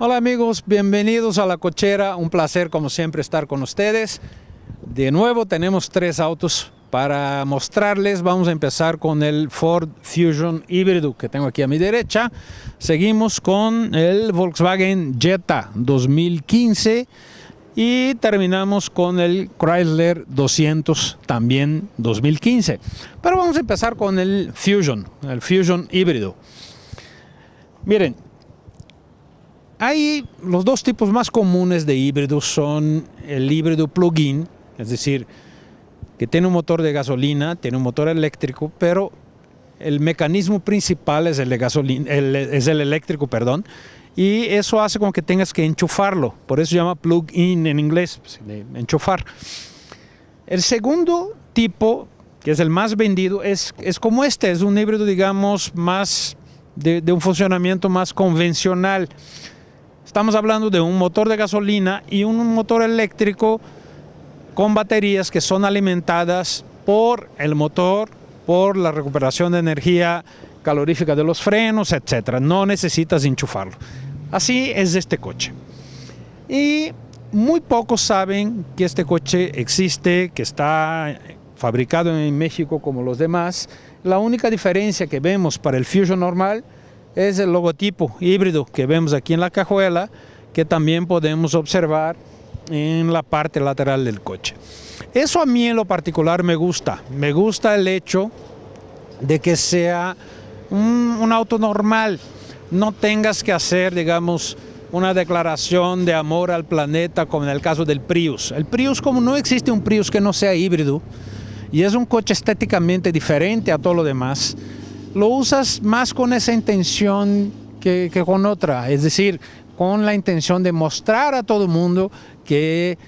Hola amigos, bienvenidos a La Cochera, un placer como siempre estar con ustedes. De nuevo tenemos tres autos para mostrarles, vamos a empezar con el Ford Fusion híbrido que tengo aquí a mi derecha. Seguimos con el Volkswagen Jetta 2015 y terminamos con el Chrysler 200 también 2015. Pero vamos a empezar con el Fusion, el Fusion híbrido. Miren, hay los dos tipos más comunes de híbridos son el híbrido plug-in, es decir, que tiene un motor de gasolina, tiene un motor eléctrico, pero el mecanismo principal es el, de gasolina, es el eléctrico, perdón, y eso hace con que tengas que enchufarlo, por eso se llama plug-in en inglés, pues, enchufar. El segundo tipo, que es el más vendido, es, es como este, es un híbrido, digamos, más de, de un funcionamiento más convencional Estamos hablando de un motor de gasolina y un motor eléctrico con baterías que son alimentadas por el motor, por la recuperación de energía calorífica de los frenos, etc. No necesitas enchufarlo. Así es este coche. Y muy pocos saben que este coche existe, que está fabricado en México como los demás. La única diferencia que vemos para el Fusion normal es el logotipo híbrido que vemos aquí en la cajuela, que también podemos observar en la parte lateral del coche. Eso a mí en lo particular me gusta, me gusta el hecho de que sea un, auto normal, no tengas que hacer, digamos, una declaración de amor al planeta como en el caso del Prius. El Prius, como no existe un Prius que no sea híbrido, y es un coche estéticamente diferente a todo lo demás, lo usas más con esa intención que, con otra, es decir, con la intención de mostrar a todo el mundo que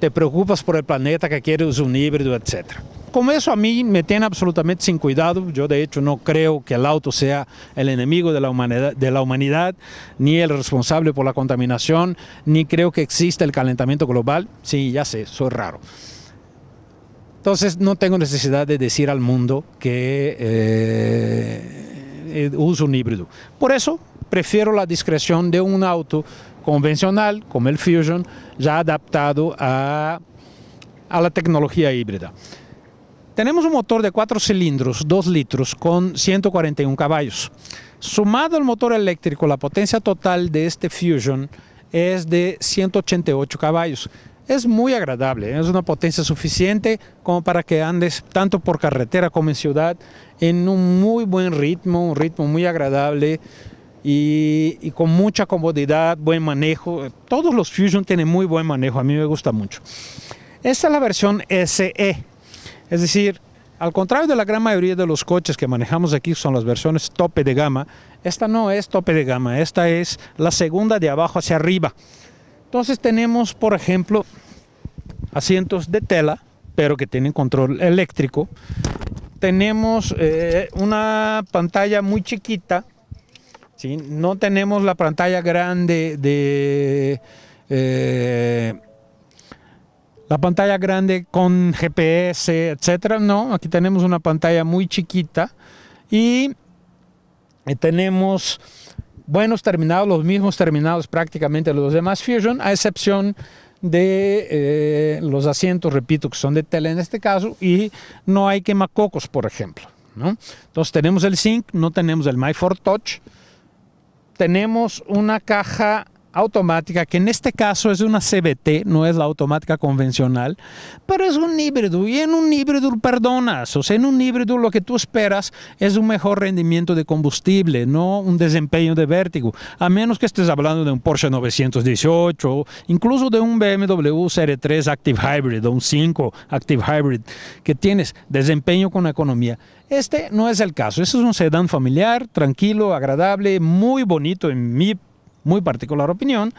te preocupas por el planeta, que quieres un híbrido, etc. Como eso a mí me tiene absolutamente sin cuidado, yo de hecho no creo que el auto sea el enemigo de la humanidad, de la humanidad ni el responsable por la contaminación, ni creo que exista el calentamiento global, sí, ya sé, soy raro. Entonces no tengo necesidad de decir al mundo que eh, eh, uso un híbrido. Por eso prefiero la discreción de un auto convencional como el Fusion, ya adaptado a, a la tecnología híbrida. Tenemos un motor de 4 cilindros, 2 litros, con 141 caballos. Sumado al motor eléctrico, la potencia total de este Fusion es de 188 caballos, es muy agradable, ¿eh? es una potencia suficiente como para que andes tanto por carretera como en ciudad en un muy buen ritmo, un ritmo muy agradable y, y con mucha comodidad, buen manejo. Todos los Fusion tienen muy buen manejo, a mí me gusta mucho. Esta es la versión SE, es decir, al contrario de la gran mayoría de los coches que manejamos aquí, son las versiones tope de gama, esta no es tope de gama, esta es la segunda de abajo hacia arriba. Entonces tenemos, por ejemplo, asientos de tela, pero que tienen control eléctrico. Tenemos eh, una pantalla muy chiquita, ¿sí? no tenemos la pantalla grande de... Eh, la pantalla grande con GPS, etcétera, no, aquí tenemos una pantalla muy chiquita y eh, tenemos buenos terminados, los mismos terminados prácticamente los demás Fusion, a excepción de eh, los asientos, repito, que son de tele en este caso, y no hay quemacocos, por ejemplo. ¿no? Entonces tenemos el Sync, no tenemos el MyFord Touch, tenemos una caja automática, que en este caso es una CBT, no es la automática convencional, pero es un híbrido y en un híbrido perdonas, o sea, en un híbrido lo que tú esperas es un mejor rendimiento de combustible, no un desempeño de vértigo, a menos que estés hablando de un Porsche 918, incluso de un BMW Serie 3 Active Hybrid o un 5 Active Hybrid, que tienes desempeño con economía. Este no es el caso, este es un sedán familiar, tranquilo, agradable, muy bonito en mi muy particular opinión,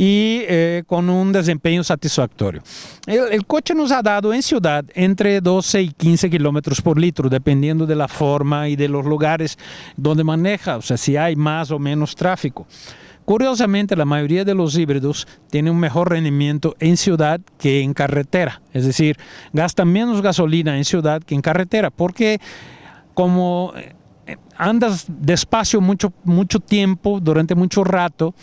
y eh, con un desempeño satisfactorio. El, coche nos ha dado en ciudad entre 12 y 15 kilómetros por litro, dependiendo de la forma y de los lugares donde maneja, o sea, si hay más o menos tráfico. Curiosamente, la mayoría de los híbridos tienen un mejor rendimiento en ciudad que en carretera, es decir, gastan menos gasolina en ciudad que en carretera, porque como andas despacio mucho, mucho tiempo, durante mucho rato,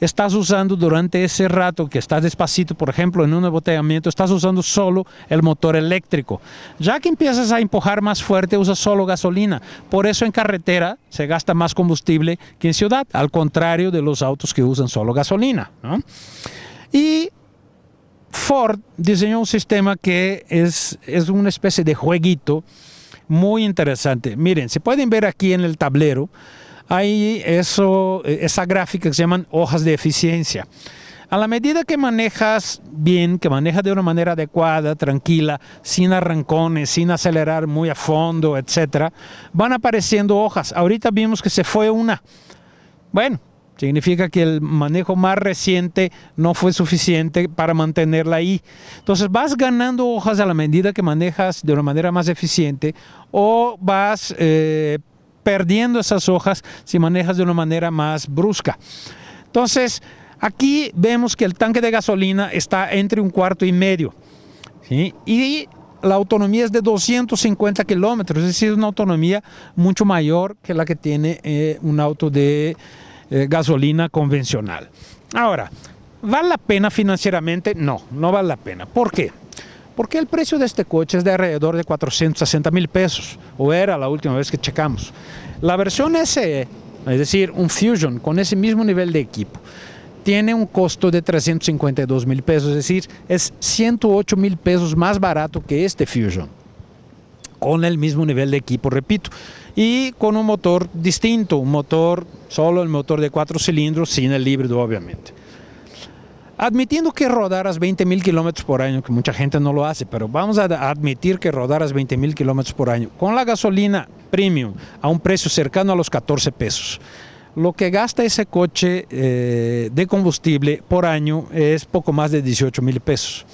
estás usando durante ese rato que estás despacito, por ejemplo, en un embotellamiento, estás usando solo el motor eléctrico. Ya que empiezas a empujar más fuerte, usas solo gasolina. Por eso en carretera se gasta más combustible que en ciudad, al contrario de los autos que usan solo gasolina. Y Ford diseñó un sistema que es, es una especie de jueguito muy interesante. Miren, se pueden ver aquí en el tablero, hay eso, eh, esa gráfica que se llaman hojas de eficiencia. A la medida que manejas bien, que manejas de una manera adecuada, tranquila, sin arrancones, sin acelerar muy a fondo, etcétera, van apareciendo hojas. Ahorita vimos que se fue una. Bueno, Significa que el manejo más reciente no fue suficiente para mantenerla ahí. Entonces vas ganando hojas a la medida que manejas de una manera más eficiente o vas eh, perdiendo esas hojas si manejas de una manera más brusca. Entonces aquí vemos que el tanque de gasolina está entre un cuarto y medio. Y la autonomía es de 250 kilómetros, es decir, una autonomía mucho mayor que la que tiene eh, un auto de eh, gasolina convencional. Ahora, ¿vale la pena financieramente? No, no vale la pena. ¿Por qué? Porque el precio de este coche es de alrededor de 460 mil pesos, o era la última vez que checamos. La versión SE, es decir, un Fusion con ese mismo nivel de equipo, tiene un costo de 352 mil pesos, es decir, es 108 mil pesos más barato que este Fusion con el mismo nivel de equipo, repito, y con un motor distinto, un motor, solo el motor de cuatro cilindros, sin el híbrido obviamente. Admitiendo que rodaras 20.000 kilómetros por año, que mucha gente no lo hace, pero vamos a admitir que rodaras 20.000 kilómetros por año, con la gasolina premium a un precio cercano a los 14 pesos lo que gasta ese coche eh, de combustible por año es poco más de 18 mil pesos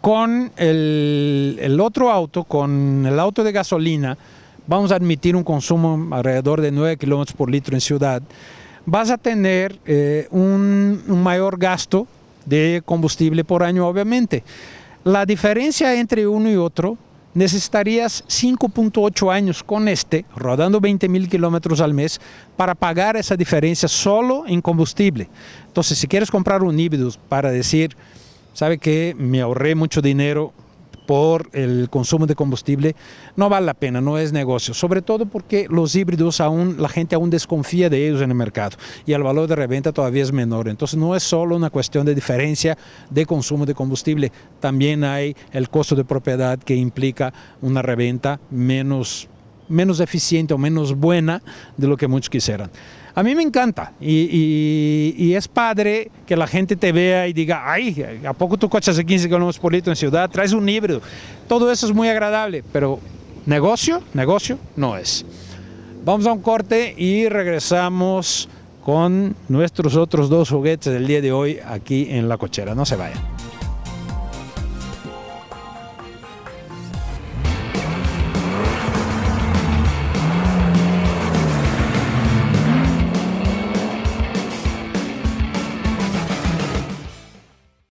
con el, otro auto, con el auto de gasolina, vamos a admitir un consumo alrededor de 9 kilómetros por litro en ciudad, vas a tener eh, un, mayor gasto de combustible por año, obviamente. La diferencia entre uno y otro necesitarías 5.8 años con este, rodando mil kilómetros al mes, para pagar esa diferencia solo en combustible. Entonces, si quieres comprar un híbrido para decir sabe que me ahorré mucho dinero por el consumo de combustible, no vale la pena, no es negocio, sobre todo porque los híbridos aún, la gente aún desconfía de ellos en el mercado y el valor de reventa todavía es menor. Entonces no es solo una cuestión de diferencia de consumo de combustible, también hay el costo de propiedad que implica una reventa menos menos eficiente o menos buena de lo que muchos quisieran. A mí me encanta y, es padre que la gente te vea y diga, ay, ¿a poco tu coches de 15 kilómetros por litro en ciudad? Traes un híbrido. Todo eso es muy agradable, pero negocio, negocio no es. Vamos a un corte y regresamos con nuestros otros dos juguetes del día de hoy aquí en la cochera. No se vayan.